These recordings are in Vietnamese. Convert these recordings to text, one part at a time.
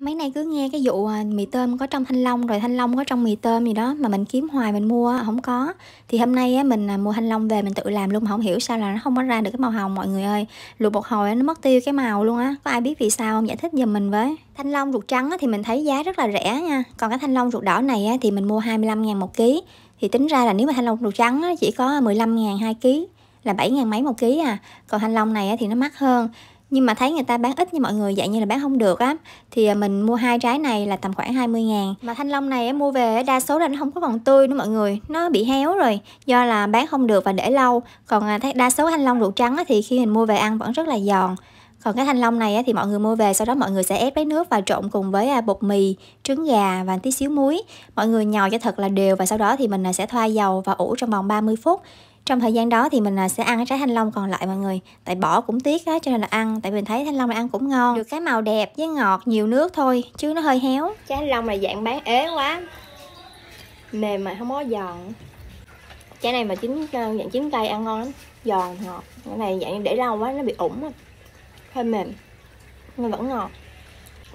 mấy nay cứ nghe cái vụ à, mì tôm có trong thanh long rồi thanh long có trong mì tôm gì đó mà mình kiếm hoài mình mua không có thì hôm nay mình à, mua thanh long về mình tự làm luôn mà không hiểu sao là nó không có ra được cái màu hồng mọi người ơi luộc một hồi nó mất tiêu cái màu luôn á có ai biết vì sao không giải thích giùm mình với thanh long ruột trắng thì mình thấy giá rất là rẻ nha còn cái thanh long ruột đỏ này thì mình mua 25 ngàn một ký thì tính ra là nếu mà thanh long ruột trắng chỉ có 15 ngàn hai ký là 7 ngàn mấy một ký à còn thanh long này thì nó mắc hơn nhưng mà thấy người ta bán ít như mọi người dạng như là bán không được á thì à, mình mua hai trái này là tầm khoảng 20 ngàn mà thanh long này mua về đa số là nó không có còn tươi nữa mọi người nó bị héo rồi do là bán không được và để lâu còn à, đa số thanh long ruột trắng thì khi mình mua về ăn vẫn rất là giòn còn cái thanh long này thì mọi người mua về sau đó mọi người sẽ ép lấy nước và trộn cùng với à, bột mì, trứng gà và tí xíu muối. Mọi người nhào cho thật là đều và sau đó thì mình à, sẽ thoa dầu và ủ trong vòng 30 phút. Trong thời gian đó thì mình à, sẽ ăn cái trái thanh long còn lại mọi người Tại bỏ cũng tiếc á, cho nên là ăn Tại mình thấy thanh long này ăn cũng ngon Được cái màu đẹp với ngọt nhiều nước thôi Chứ nó hơi héo Trái thanh long này dạng bán ế quá Mềm mà không có giòn Trái này mà chín ờ, dạng chín cây ăn ngon lắm Giòn ngọt Cái này dạng để lâu quá nó bị ủng á hơi mềm nhưng vẫn ngọt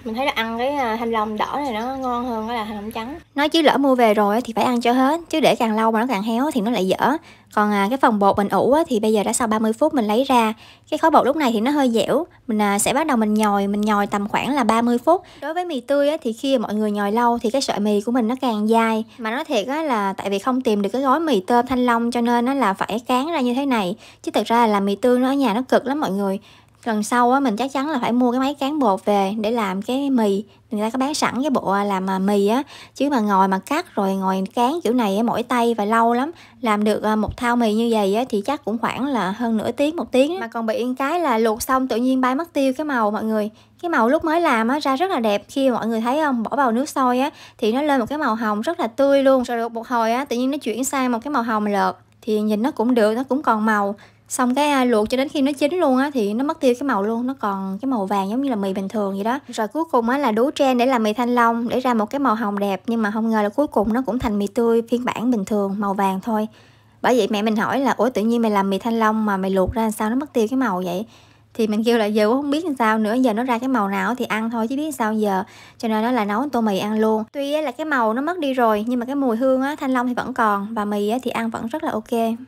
mình thấy là ăn cái à, thanh long đỏ này nó ngon hơn cái là thanh long trắng nói chứ lỡ mua về rồi thì phải ăn cho hết chứ để càng lâu mà nó càng héo thì nó lại dở còn à, cái phần bột mình ủ thì bây giờ đã sau 30 phút mình lấy ra cái khối bột lúc này thì nó hơi dẻo mình à, sẽ bắt đầu mình nhồi mình nhồi tầm khoảng là 30 phút đối với mì tươi thì khi mọi người nhồi lâu thì cái sợi mì của mình nó càng dai mà nói thiệt là tại vì không tìm được cái gói mì tôm thanh long cho nên nó là phải cán ra như thế này chứ thực ra là mì tươi nó ở nhà nó cực lắm mọi người lần sau á mình chắc chắn là phải mua cái máy cán bột về để làm cái mì người ta có bán sẵn cái bộ à, làm à, mì á chứ mà ngồi mà cắt rồi ngồi cán kiểu này á mỗi tay và lâu lắm làm được à, một thao mì như vậy á thì chắc cũng khoảng là hơn nửa tiếng một tiếng mà còn bị cái là luộc xong tự nhiên bay mất tiêu cái màu mọi người cái màu lúc mới làm á ra rất là đẹp khi mọi người thấy không um, bỏ vào nước sôi á thì nó lên một cái màu hồng rất là tươi luôn rồi được một hồi á tự nhiên nó chuyển sang một cái màu hồng lợt thì nhìn nó cũng được nó cũng còn màu xong cái à, luộc cho đến khi nó chín luôn á thì nó mất tiêu cái màu luôn nó còn cái màu vàng giống như là mì bình thường vậy đó rồi cuối cùng á là đú tren để làm mì thanh long để ra một cái màu hồng đẹp nhưng mà không ngờ là cuối cùng nó cũng thành mì tươi phiên bản bình thường màu vàng thôi bởi vậy mẹ mình hỏi là ủa tự nhiên mày làm mì thanh long mà mày luộc ra sao nó mất tiêu cái màu vậy thì mình kêu là giờ cũng không biết làm sao nữa giờ nó ra cái màu nào thì ăn thôi chứ biết sao giờ cho nên nó là nấu tô mì ăn luôn tuy là cái màu nó mất đi rồi nhưng mà cái mùi hương á thanh long thì vẫn còn và mì á thì ăn vẫn rất là ok